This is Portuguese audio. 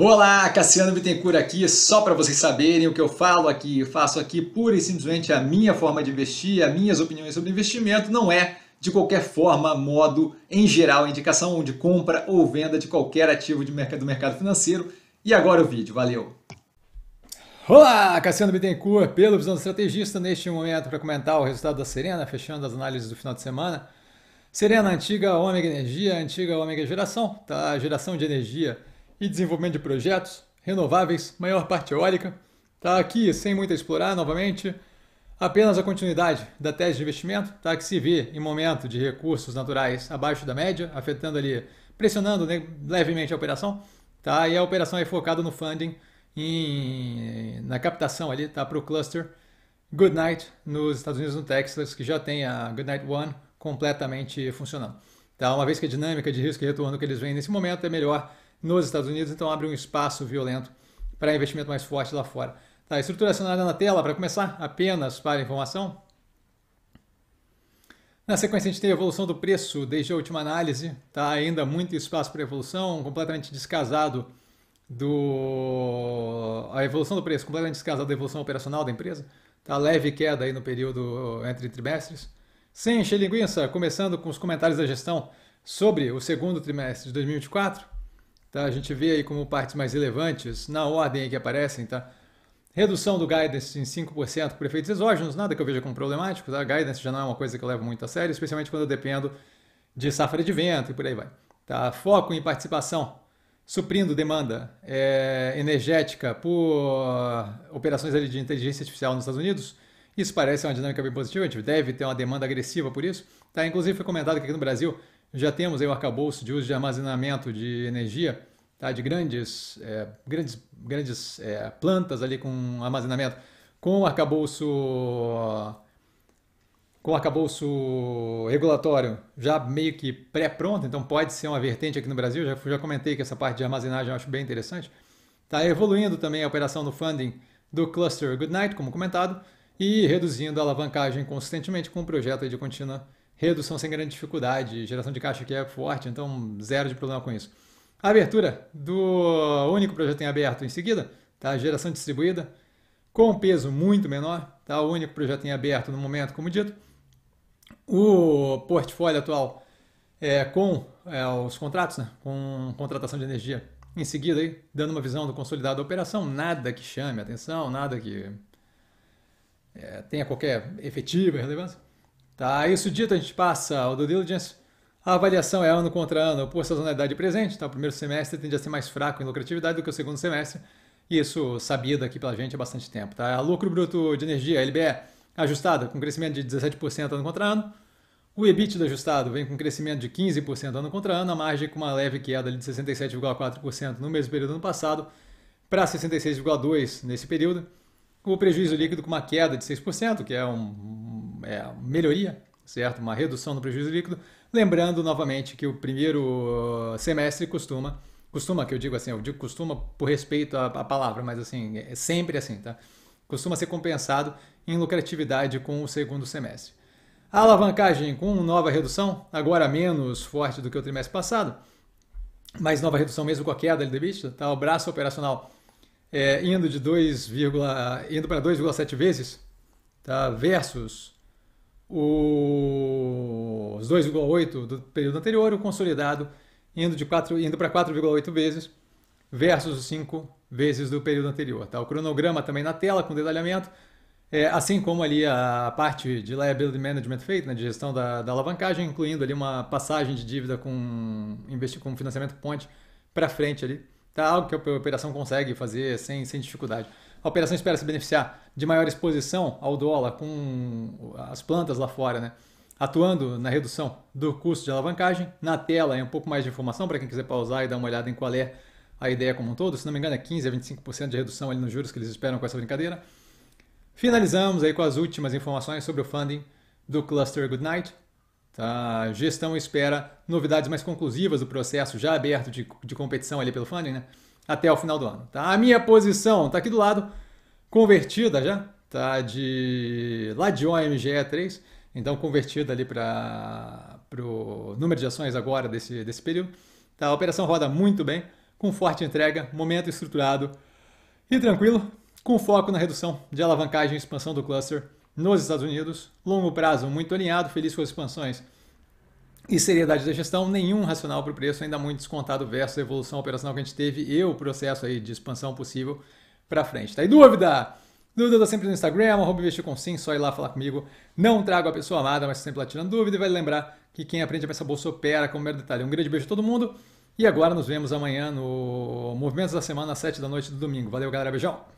Olá, Cassiano Bittencourt aqui, só para vocês saberem o que eu falo aqui, eu faço aqui pura e simplesmente a minha forma de investir, as minhas opiniões sobre investimento, não é de qualquer forma, modo, em geral, indicação de compra ou venda de qualquer ativo de mercado, do mercado financeiro. E agora o vídeo, valeu! Olá, Cassiano Bittencourt, pelo Visão do Estrategista, neste momento para comentar o resultado da Serena, fechando as análises do final de semana. Serena, antiga ômega energia, antiga ômega geração, tá? Geração de energia e desenvolvimento de projetos, renováveis, maior parte eólica. Tá aqui sem muito explorar novamente, apenas a continuidade da tese de investimento, tá que se vê em momento de recursos naturais abaixo da média, afetando ali, pressionando né, levemente a operação, tá? E a operação é focada no funding em, na captação ali, tá para o cluster Goodnight nos Estados Unidos, no Texas, que já tem a Goodnight One completamente funcionando. Tá? Uma vez que a dinâmica de risco e retorno que eles vêm nesse momento é melhor nos Estados Unidos, então abre um espaço violento para investimento mais forte lá fora. Tá, estrutura acionada na tela, para começar, apenas para informação. Na sequência, a gente tem a evolução do preço desde a última análise. Tá? Ainda muito espaço para evolução, completamente descasado do. A evolução do preço, completamente descasado da evolução operacional da empresa. Tá? Leve queda aí no período eh, entre trimestres. Sem encher linguiça, começando com os comentários da gestão sobre o segundo trimestre de 2024. Tá? A gente vê aí como partes mais relevantes, na ordem que aparecem, tá? Redução do guidance em 5% por efeitos exógenos, nada que eu veja como problemático, tá? Guidance já não é uma coisa que eu levo muito a sério, especialmente quando eu dependo de safra de vento e por aí vai. Tá? Foco em participação, suprindo demanda é, energética por operações ali de inteligência artificial nos Estados Unidos. Isso parece uma dinâmica bem positiva, a gente deve ter uma demanda agressiva por isso. Tá? Inclusive foi comentado que aqui no Brasil já temos aí o arcabouço de uso de armazenamento de energia, tá? de grandes, é, grandes, grandes é, plantas ali com armazenamento, com o arcabouço com arcabouço regulatório já meio que pré-pronto, então pode ser uma vertente aqui no Brasil, já, já comentei que essa parte de armazenagem eu acho bem interessante. Está evoluindo também a operação do funding do cluster Goodnight, como comentado, e reduzindo a alavancagem consistentemente com o projeto de contínua redução sem grande dificuldade, geração de caixa que é forte, então zero de problema com isso. A abertura do único projeto em aberto em seguida, tá? geração distribuída, com peso muito menor, tá? o único projeto em aberto no momento, como dito. O portfólio atual é, com é, os contratos, né? com contratação de energia em seguida, aí, dando uma visão do consolidado da operação, nada que chame atenção, nada que é, tenha qualquer efetiva relevância. Tá, isso dito, a gente passa ao do diligence. A avaliação é ano contra ano por sazonalidade presente, tá? O primeiro semestre tende a ser mais fraco em lucratividade do que o segundo semestre. Isso sabido aqui pela gente há bastante tempo, tá? lucro bruto de energia, LBE, ajustado com crescimento de 17% ano contra ano. O EBITDA ajustado vem com crescimento de 15% ano contra ano, a margem com uma leve queda de 67,4% no mesmo período ano passado para 66,2% nesse período. O prejuízo líquido com uma queda de 6%, que é um é, melhoria, certo? Uma redução no prejuízo líquido. Lembrando novamente que o primeiro uh, semestre costuma, costuma que eu digo assim, eu digo costuma por respeito à, à palavra, mas assim, é, é sempre assim, tá? Costuma ser compensado em lucratividade com o segundo semestre. A alavancagem com nova redução, agora menos forte do que o trimestre passado, mas nova redução mesmo com a queda de EBITDA, tá? O braço operacional é, indo de 2, indo para 2,7 vezes, tá? Versus os 2,8 do período anterior, o consolidado indo, de indo para 4,8 vezes versus os 5 vezes do período anterior. Tá? O cronograma também na tela com detalhamento, é, assim como ali a parte de liability management feita, né, de gestão da, da, alavancagem, incluindo ali uma passagem de dívida com, com financiamento ponte para frente ali. Tá? Algo que a operação consegue fazer sem, sem dificuldade a operação espera se beneficiar de maior exposição ao dólar com as plantas lá fora, né? atuando na redução do custo de alavancagem. Na tela é um pouco mais de informação para quem quiser pausar e dar uma olhada em qual é a ideia como um todo. Se não me engano, é 15 a 25% de redução ali nos juros que eles esperam com essa brincadeira. Finalizamos aí com as últimas informações sobre o funding do cluster Goodnight. A tá? gestão espera novidades mais conclusivas do processo já aberto de, de competição ali pelo funding, né? até o final do ano. Tá? A minha posição está aqui do lado, convertida já, tá de lá de OMGE 3, então convertida ali para o número de ações agora desse, desse período. Tá? A operação roda muito bem, com forte entrega, momento estruturado e tranquilo, com foco na redução de alavancagem e expansão do cluster nos Estados Unidos, longo prazo muito alinhado, feliz com as expansões e seriedade da gestão, nenhum racional para o preço, ainda muito descontado versus a evolução operacional que a gente teve e o processo aí de expansão possível para frente. Tá aí dúvida? Dúvida tá sempre no Instagram, arroba investir com sim, só ir lá falar comigo. Não trago a pessoa amada, mas sempre lá tirando dúvida e vai lembrar que quem aprende a essa bolsa opera como mero detalhe. Um grande beijo a todo mundo e agora nos vemos amanhã no Movimentos da Semana, às 7 da noite do domingo. Valeu, galera. Beijão!